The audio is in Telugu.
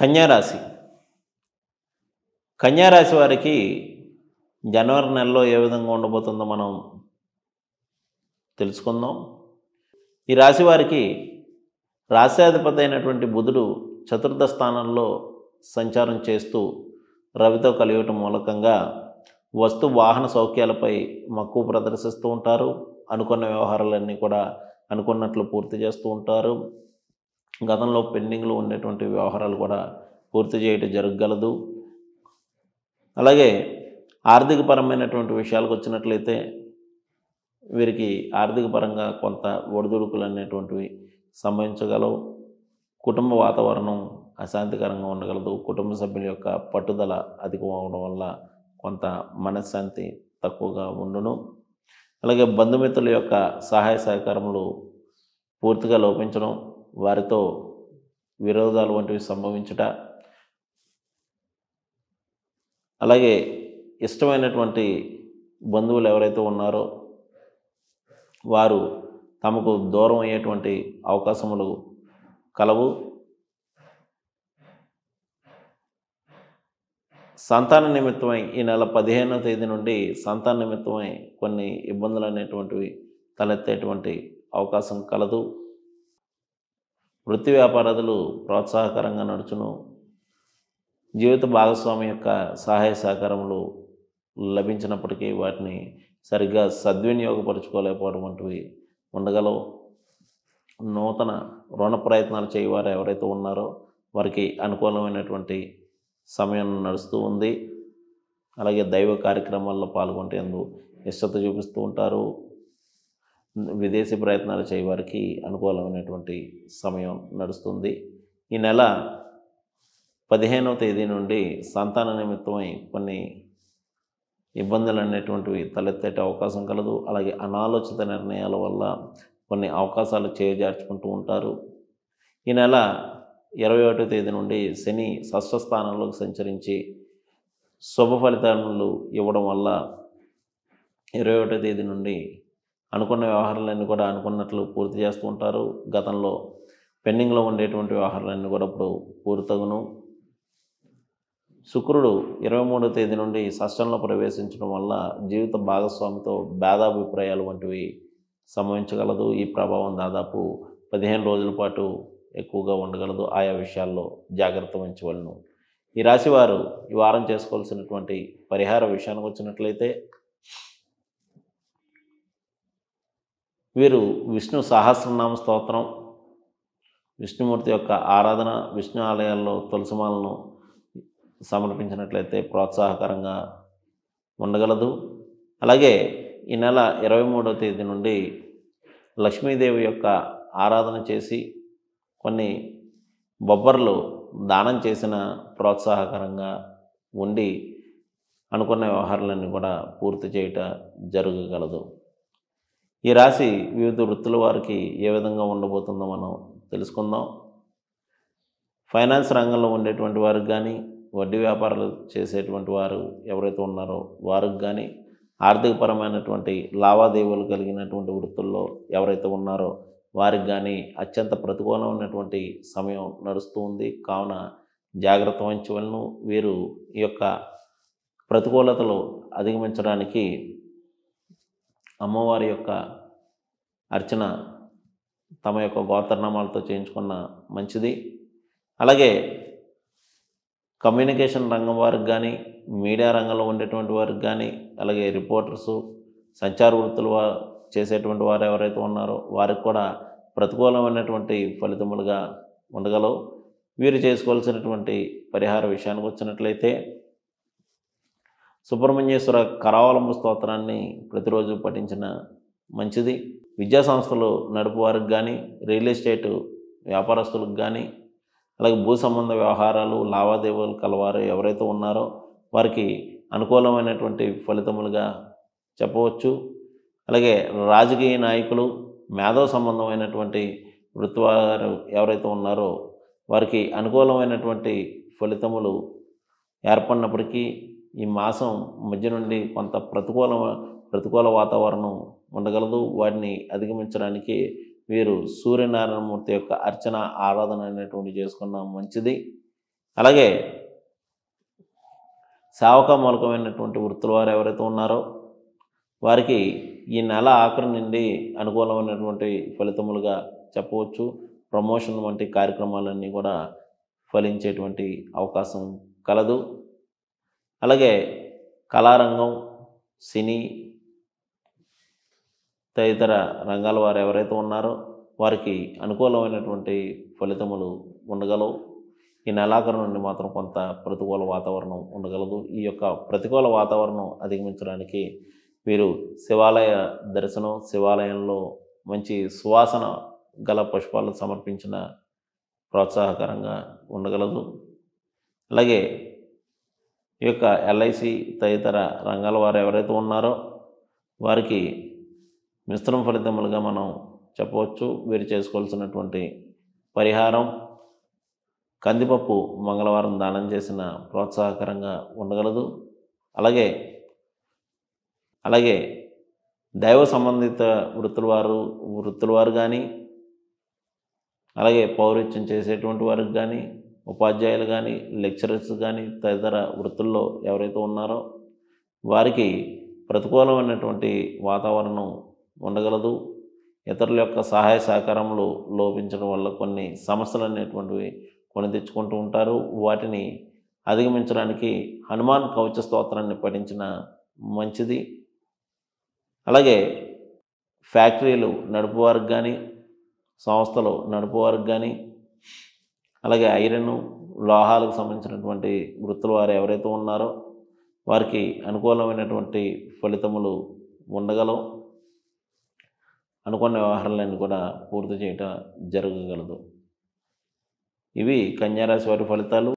కన్యారాశి కన్యారాశి వారికి జనవరి నెలలో ఏ విధంగా ఉండబోతుందో మనం తెలుసుకుందాం ఈ రాశి వారికి రాశ్యాధిపతి అయినటువంటి బుధుడు చతుర్థ స్థానంలో సంచారం చేస్తూ రవితో కలియటం మూలకంగా వస్తు వాహన సౌఖ్యాలపై మక్కువ ప్రదర్శిస్తూ ఉంటారు అనుకున్న వ్యవహారాలన్నీ కూడా అనుకున్నట్లు పూర్తి చేస్తూ ఉంటారు గతంలో పెండింగ్లో ఉండేటువంటి వ్యవహారాలు కూడా పూర్తి చేయటం జరగగలదు అలాగే ఆర్థిక పరమైనటువంటి విషయాలకు వచ్చినట్లయితే వీరికి ఆర్థిక పరంగా కొంత ఒడిదుడుకులు అనేటువంటివి సంభవించగలవు కుటుంబ వాతావరణం అశాంతికరంగా ఉండగలదు కుటుంబ సభ్యుల యొక్క పట్టుదల అవడం వల్ల కొంత మనశ్శాంతి తక్కువగా ఉండును అలాగే బంధుమిత్రుల యొక్క సహాయ సహకారములు పూర్తిగా లోపించడం వారితో విరోధాలు వంటివి సంభవించుట అలాగే ఇష్టమైనటువంటి బంధువులు ఎవరైతే ఉన్నారో వారు తమకు దూరం అయ్యేటువంటి అవకాశములు కలవు సంతాన నిమిత్తమై ఈ నెల పదిహేనవ తేదీ నుండి సంతాన నిమిత్తమై కొన్ని ఇబ్బందులు అనేటువంటివి తలెత్తేటువంటి అవకాశం కలదు వృత్తి వ్యాపారదులు ప్రోత్సాహకరంగా నడుచును జీవిత భాగస్వామి యొక్క సహాయ సహకారములు లభించినప్పటికీ వాటిని సరిగ్గా సద్వినియోగపరచుకోలేకపోవడం వంటివి ఉండగలవు నూతన రుణ ప్రయత్నాలు చేయవారు ఎవరైతే ఉన్నారో వారికి అనుకూలమైనటువంటి సమయం నడుస్తూ ఉంది అలాగే దైవ కార్యక్రమాల్లో పాల్గొంటేందు ఇష్టత చూపిస్తూ ఉంటారు విదేశీ ప్రయత్నాలు చేయవారికి అనుకూలమైనటువంటి సమయం నడుస్తుంది ఈ నెల పదిహేనవ తేదీ నుండి సంతాన నిమిత్తమై కొన్ని ఇబ్బందులు అనేటువంటివి తలెత్తేట అవకాశం కలదు అలాగే అనాలోచిత నిర్ణయాల వల్ల కొన్ని అవకాశాలు చేజార్చుకుంటూ ఉంటారు ఈ నెల ఇరవై ఒకటో తేదీ నుండి శని సస్వస్థానంలోకి సంచరించి శుభ ఫలితాలు ఇవ్వడం వల్ల ఇరవై ఒకటో తేదీ నుండి అనుకున్న వ్యవహారాలన్నీ కూడా అనుకున్నట్లు పూర్తి చేస్తూ ఉంటారు గతంలో పెండింగ్లో ఉండేటువంటి వ్యవహారాలన్నీ కూడా ఇప్పుడు పూర్తగును శుక్రుడు ఇరవై మూడో తేదీ నుండి సష్టంలో ప్రవేశించడం వల్ల జీవిత భాగస్వామితో భేదాభిప్రాయాలు వంటివి సంభవించగలదు ఈ ప్రభావం దాదాపు పదిహేను రోజుల పాటు ఎక్కువగా ఉండగలదు ఆయా విషయాల్లో జాగ్రత్త వహించవలను ఈ రాశివారు ఈ వారం చేసుకోవాల్సినటువంటి పరిహార విషయానికి వచ్చినట్లయితే వీరు విష్ణు సహస్రనామ స్తోత్రం విష్ణుమూర్తి యొక్క ఆరాధన విష్ణు ఆలయాల్లో తులసిమాలను సమర్పించినట్లయితే ప్రోత్సాహకరంగా ఉండగలదు అలాగే ఈ నెల ఇరవై మూడవ తేదీ నుండి లక్ష్మీదేవి యొక్క ఆరాధన చేసి కొన్ని బొబ్బర్లు దానం చేసిన ప్రోత్సాహకరంగా ఉండి అనుకున్న వ్యవహారాలన్నీ కూడా పూర్తి చేయట జరగగలదు ఈ రాశి వివిధ వృత్తుల వారికి ఏ విధంగా ఉండబోతుందో మనం తెలుసుకుందాం ఫైనాన్స్ రంగంలో ఉండేటువంటి వారికి కానీ వడ్డీ వ్యాపారాలు చేసేటువంటి వారు ఎవరైతే ఉన్నారో వారికి కానీ ఆర్థికపరమైనటువంటి లావాదేవీలు కలిగినటువంటి వృత్తుల్లో ఎవరైతే ఉన్నారో వారికి కానీ అత్యంత ప్రతికూలమైనటువంటి సమయం నడుస్తూ ఉంది కావున జాగ్రత్త వహించవలను వీరు ఈ యొక్క ప్రతికూలతలు అధిగమించడానికి అమ్మవారి యొక్క అర్చన తమ యొక్క గోత్రనామాలతో చేయించుకున్న మంచిది అలాగే కమ్యూనికేషన్ రంగం వారికి కానీ మీడియా రంగంలో ఉండేటువంటి వారికి కానీ అలాగే రిపోర్టర్సు సంచార వృత్తులు చేసేటువంటి వారు ఎవరైతే ఉన్నారో వారికి కూడా ప్రతికూలమైనటువంటి ఫలితములుగా ఉండగలవు వీరు చేసుకోవాల్సినటువంటి పరిహార విషయానికి వచ్చినట్లయితే సుబ్రహ్మణ్యేశ్వర కరావలంబ స్తోత్రాన్ని ప్రతిరోజు పఠించిన మంచిది విద్యా సంస్థలు నడుపువారికి కానీ రియల్ ఎస్టేట్ వ్యాపారస్తులకు కానీ అలాగే భూ సంబంధ వ్యవహారాలు లావాదేవీలు కలవారు ఎవరైతే ఉన్నారో వారికి అనుకూలమైనటువంటి ఫలితములుగా చెప్పవచ్చు అలాగే రాజకీయ నాయకులు మేధో సంబంధమైనటువంటి వృత్తివారు ఎవరైతే ఉన్నారో వారికి అనుకూలమైనటువంటి ఫలితములు ఏర్పడినప్పటికీ ఈ మాసం మధ్య నుండి కొంత ప్రతికూల ప్రతికూల వాతావరణం ఉండగలదు వాటిని అధిగమించడానికి వీరు సూర్యనారాయణమూర్తి యొక్క అర్చన ఆరాధన అనేటువంటి చేసుకున్న మంచిది అలాగే సేవక మూలకమైనటువంటి వృత్తుల వారు ఎవరైతే ఉన్నారో వారికి ఈ నెల ఆఖరి నుండి అనుకూలమైనటువంటి ఫలితములుగా చెప్పవచ్చు ప్రమోషన్ వంటి కార్యక్రమాలన్నీ కూడా ఫలించేటువంటి అవకాశం కలదు అలాగే కళారంగం సినీ తదితర రంగాల వారు ఎవరైతే ఉన్నారో వారికి అనుకూలమైనటువంటి ఫలితములు ఉండగలవు ఈ నెలాఖరు నుండి మాత్రం కొంత ప్రతికూల వాతావరణం ఉండగలదు ఈ యొక్క ప్రతికూల వాతావరణం అధిగమించడానికి మీరు శివాలయ దర్శనం శివాలయంలో మంచి సువాసన గల పుష్పాలు సమర్పించిన ప్రోత్సాహకరంగా ఉండగలదు అలాగే ఈ యొక్క ఎల్ఐసి తదితర రంగాల వారు ఎవరైతే ఉన్నారో వారికి మిశ్రమ ఫలితములుగా మనం చెప్పవచ్చు వీరు చేసుకోవాల్సినటువంటి పరిహారం కందిపప్పు మంగళవారం దానం చేసిన ప్రోత్సాహకరంగా ఉండగలదు అలాగే అలాగే దైవ సంబంధిత వృత్తుల వారు వృత్తుల వారు కానీ అలాగే పౌరిత్యం చేసేటువంటి వారికి కానీ ఉపాధ్యాయులు కానీ లెక్చరర్స్ కానీ తదితర వృత్తుల్లో ఎవరైతే ఉన్నారో వారికి ప్రతికూలమైనటువంటి వాతావరణం ఉండగలదు ఇతరుల యొక్క సహాయ సహకారములు లోపించడం వల్ల కొన్ని సమస్యలు అనేటువంటివి కొని తెచ్చుకుంటూ ఉంటారు వాటిని అధిగమించడానికి హనుమాన్ కవచ స్తోత్రాన్ని పఠించిన మంచిది అలాగే ఫ్యాక్టరీలు నడుపువారికి కానీ సంస్థలు నడుపువారికి కానీ అలాగే ఐరన్ లోహాలకు సంబంధించినటువంటి వృత్తుల వారు ఎవరైతే ఉన్నారో వారికి అనుకూలమైనటువంటి ఫలితములు ఉండగలవు అనుకున్న వ్యవహారాలన్నీ కూడా పూర్తి చేయటం జరగగలదు ఇవి కన్యారాశి వారి ఫలితాలు